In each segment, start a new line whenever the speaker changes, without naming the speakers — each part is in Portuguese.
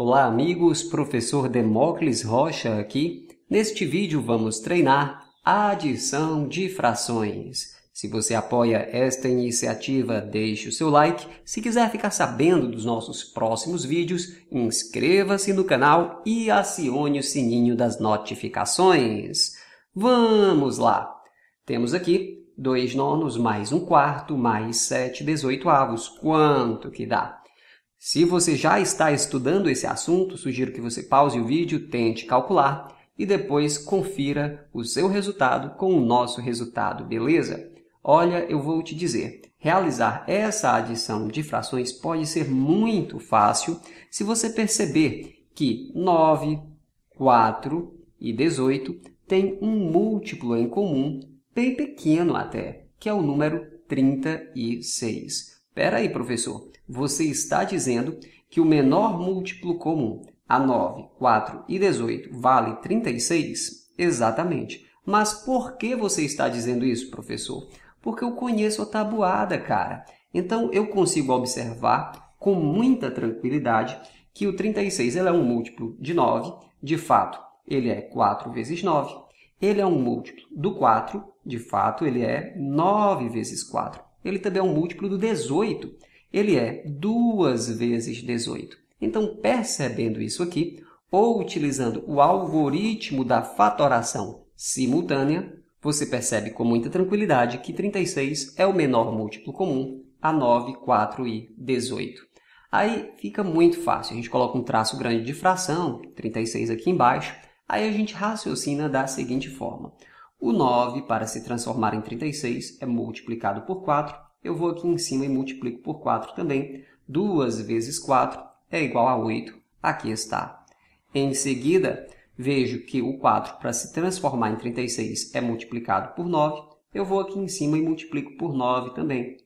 Olá amigos, professor Demócles Rocha aqui. Neste vídeo vamos treinar a adição de frações. Se você apoia esta iniciativa, deixe o seu like. Se quiser ficar sabendo dos nossos próximos vídeos, inscreva-se no canal e acione o sininho das notificações. Vamos lá! Temos aqui 2 nonos mais 1 um quarto mais 7 dezoitoavos. Quanto que dá? Se você já está estudando esse assunto, sugiro que você pause o vídeo, tente calcular e depois confira o seu resultado com o nosso resultado, beleza? Olha, eu vou te dizer, realizar essa adição de frações pode ser muito fácil se você perceber que 9, 4 e 18 têm um múltiplo em comum, bem pequeno até, que é o número 36. Espera aí, professor. Você está dizendo que o menor múltiplo comum a 9, 4 e 18 vale 36? Exatamente. Mas por que você está dizendo isso, professor? Porque eu conheço a tabuada, cara. Então, eu consigo observar com muita tranquilidade que o 36 é um múltiplo de 9. De fato, ele é 4 vezes 9. Ele é um múltiplo do 4. De fato, ele é 9 vezes 4 ele também é um múltiplo do 18. Ele é 2 vezes 18. Então, percebendo isso aqui, ou utilizando o algoritmo da fatoração simultânea, você percebe com muita tranquilidade que 36 é o menor múltiplo comum a 9, 4 e 18. Aí fica muito fácil, a gente coloca um traço grande de fração, 36 aqui embaixo, aí a gente raciocina da seguinte forma. O 9, para se transformar em 36, é multiplicado por 4. Eu vou aqui em cima e multiplico por 4 também. 2 vezes 4 é igual a 8. Aqui está. Em seguida, vejo que o 4, para se transformar em 36, é multiplicado por 9. Eu vou aqui em cima e multiplico por 9 também.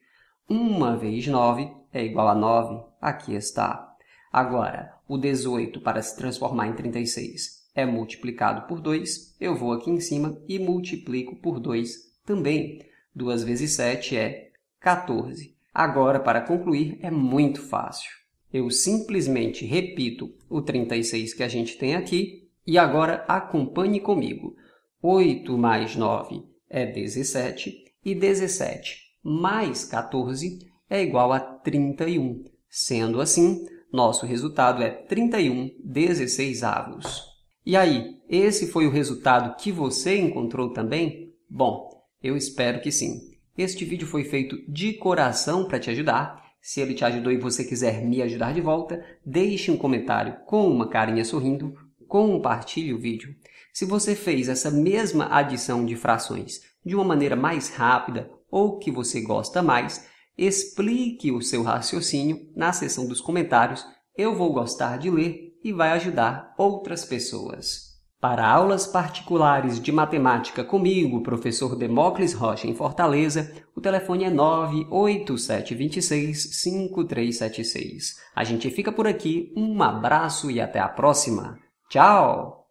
1 vezes 9 é igual a 9. Aqui está. Agora, o 18, para se transformar em 36, é multiplicado por 2, eu vou aqui em cima e multiplico por 2 também. 2 vezes 7 é 14. Agora, para concluir, é muito fácil. Eu simplesmente repito o 36 que a gente tem aqui e agora acompanhe comigo. 8 mais 9 é 17 e 17 mais 14 é igual a 31. Sendo assim, nosso resultado é 31 16 avos. E aí, esse foi o resultado que você encontrou também? Bom, eu espero que sim. Este vídeo foi feito de coração para te ajudar. Se ele te ajudou e você quiser me ajudar de volta, deixe um comentário com uma carinha sorrindo, compartilhe o vídeo. Se você fez essa mesma adição de frações de uma maneira mais rápida ou que você gosta mais, explique o seu raciocínio na seção dos comentários. Eu vou gostar de ler e vai ajudar outras pessoas. Para aulas particulares de matemática comigo, professor Demócles Rocha, em Fortaleza, o telefone é 987265376. A gente fica por aqui, um abraço e até a próxima. Tchau!